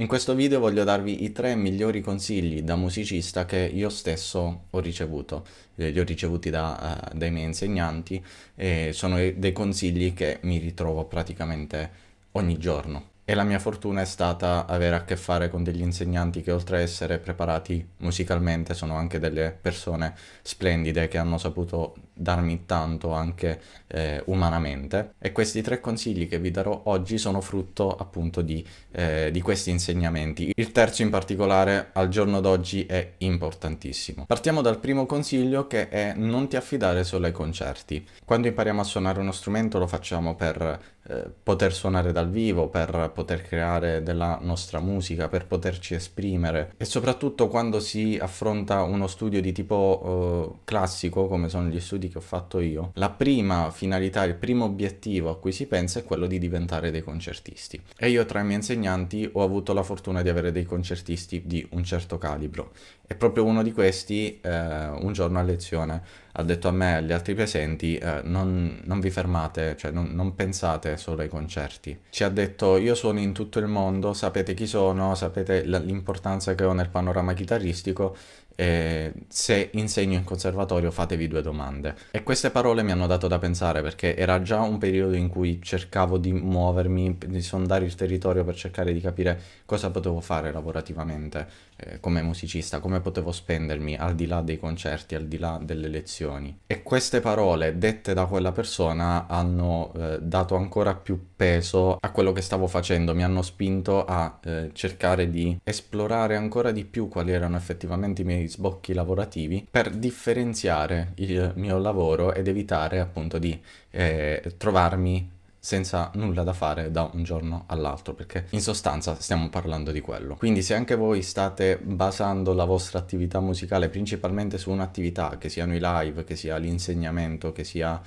In questo video voglio darvi i tre migliori consigli da musicista che io stesso ho ricevuto. Eh, li ho ricevuti da, uh, dai miei insegnanti e sono eh, dei consigli che mi ritrovo praticamente ogni giorno e la mia fortuna è stata avere a che fare con degli insegnanti che oltre a essere preparati musicalmente sono anche delle persone splendide che hanno saputo darmi tanto anche eh, umanamente e questi tre consigli che vi darò oggi sono frutto appunto di, eh, di questi insegnamenti. Il terzo in particolare al giorno d'oggi è importantissimo. Partiamo dal primo consiglio che è non ti affidare solo ai concerti. Quando impariamo a suonare uno strumento lo facciamo per eh, poter suonare dal vivo, per poter creare della nostra musica, per poterci esprimere e soprattutto quando si affronta uno studio di tipo eh, classico come sono gli studi che ho fatto io, la prima finalità, il primo obiettivo a cui si pensa è quello di diventare dei concertisti e io tra i miei insegnanti ho avuto la fortuna di avere dei concertisti di un certo calibro e proprio uno di questi eh, un giorno a lezione ha detto a me e agli altri presenti eh, non, non vi fermate, cioè non, non pensate solo ai concerti. Ci ha detto io sono in tutto il mondo, sapete chi sono, sapete l'importanza che ho nel panorama chitarristico e se insegno in conservatorio fatevi due domande. E queste parole mi hanno dato da pensare perché era già un periodo in cui cercavo di muovermi, di sondare il territorio per cercare di capire cosa potevo fare lavorativamente eh, come musicista, come potevo spendermi al di là dei concerti, al di là delle lezioni. E queste parole dette da quella persona hanno eh, dato ancora ancora più peso a quello che stavo facendo, mi hanno spinto a eh, cercare di esplorare ancora di più quali erano effettivamente i miei sbocchi lavorativi per differenziare il mio lavoro ed evitare appunto di eh, trovarmi senza nulla da fare da un giorno all'altro, perché in sostanza stiamo parlando di quello. Quindi se anche voi state basando la vostra attività musicale principalmente su un'attività, che siano i live, che sia l'insegnamento, che sia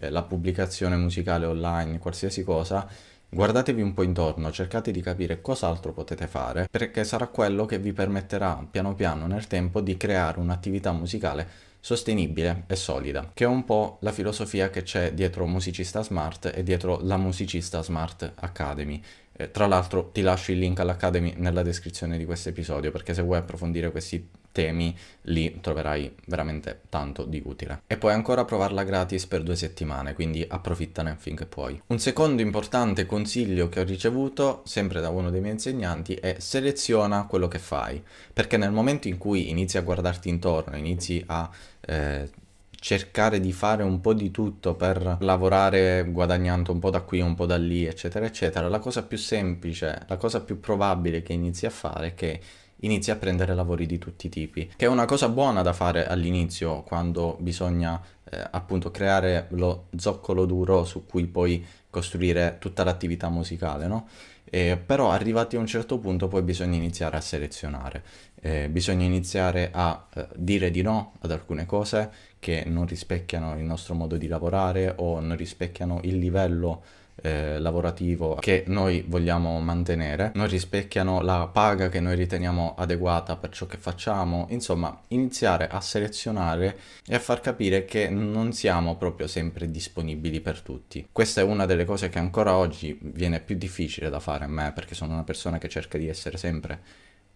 eh, la pubblicazione musicale online, qualsiasi cosa, Guardatevi un po' intorno, cercate di capire cos'altro potete fare, perché sarà quello che vi permetterà piano piano nel tempo di creare un'attività musicale sostenibile e solida, che è un po' la filosofia che c'è dietro Musicista Smart e dietro la Musicista Smart Academy, eh, tra l'altro ti lascio il link all'Academy nella descrizione di questo episodio perché se vuoi approfondire questi temi lì troverai veramente tanto di utile. E puoi ancora provarla gratis per due settimane, quindi approfittane finché puoi. Un secondo importante consiglio che ho ricevuto, sempre da uno dei miei insegnanti, è seleziona quello che fai, perché nel momento in cui inizi a guardarti intorno, inizi a... Eh, cercare di fare un po' di tutto per lavorare guadagnando un po' da qui, un po' da lì, eccetera, eccetera, la cosa più semplice, la cosa più probabile che inizi a fare è che inizi a prendere lavori di tutti i tipi, che è una cosa buona da fare all'inizio quando bisogna eh, appunto creare lo zoccolo duro su cui poi costruire tutta l'attività musicale, no? Eh, però arrivati a un certo punto poi bisogna iniziare a selezionare, eh, bisogna iniziare a eh, dire di no ad alcune cose che non rispecchiano il nostro modo di lavorare o non rispecchiano il livello eh, lavorativo che noi vogliamo mantenere, non rispecchiano la paga che noi riteniamo adeguata per ciò che facciamo, insomma iniziare a selezionare e a far capire che non siamo proprio sempre disponibili per tutti. Questa è una delle cose che ancora oggi viene più difficile da fare a me perché sono una persona che cerca di essere sempre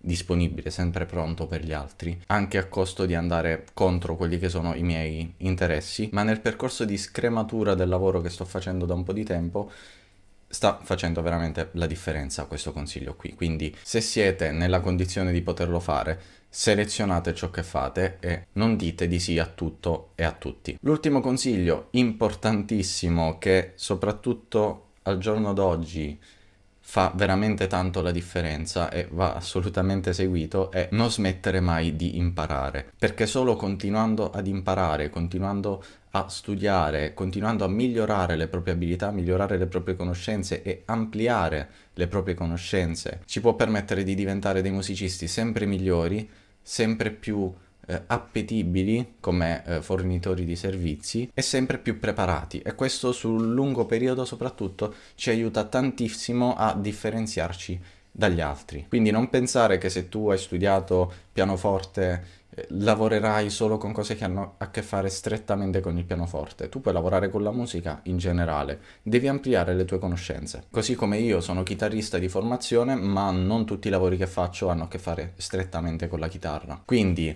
disponibile, sempre pronto per gli altri, anche a costo di andare contro quelli che sono i miei interessi, ma nel percorso di scrematura del lavoro che sto facendo da un po' di tempo sta facendo veramente la differenza questo consiglio qui. Quindi se siete nella condizione di poterlo fare, selezionate ciò che fate e non dite di sì a tutto e a tutti. L'ultimo consiglio importantissimo che soprattutto al giorno d'oggi fa veramente tanto la differenza e va assolutamente seguito è non smettere mai di imparare, perché solo continuando ad imparare, continuando a studiare, continuando a migliorare le proprie abilità, migliorare le proprie conoscenze e ampliare le proprie conoscenze, ci può permettere di diventare dei musicisti sempre migliori, sempre più eh, appetibili come eh, fornitori di servizi e sempre più preparati e questo sul lungo periodo soprattutto ci aiuta tantissimo a differenziarci dagli altri. Quindi non pensare che se tu hai studiato pianoforte eh, lavorerai solo con cose che hanno a che fare strettamente con il pianoforte. Tu puoi lavorare con la musica in generale, devi ampliare le tue conoscenze. Così come io sono chitarrista di formazione, ma non tutti i lavori che faccio hanno a che fare strettamente con la chitarra. Quindi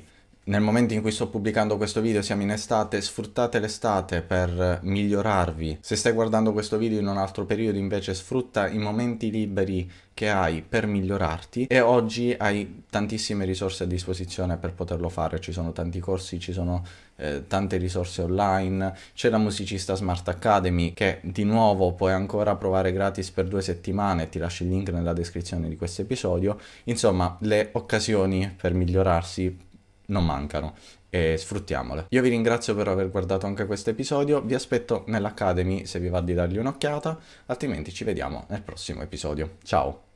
nel momento in cui sto pubblicando questo video siamo in estate, sfruttate l'estate per migliorarvi. Se stai guardando questo video in un altro periodo invece sfrutta i momenti liberi che hai per migliorarti e oggi hai tantissime risorse a disposizione per poterlo fare, ci sono tanti corsi, ci sono eh, tante risorse online, c'è la musicista Smart Academy che di nuovo puoi ancora provare gratis per due settimane, ti lascio il link nella descrizione di questo episodio, insomma le occasioni per migliorarsi non mancano e sfruttiamole. Io vi ringrazio per aver guardato anche questo episodio, vi aspetto nell'Academy se vi va di dargli un'occhiata, altrimenti ci vediamo nel prossimo episodio. Ciao!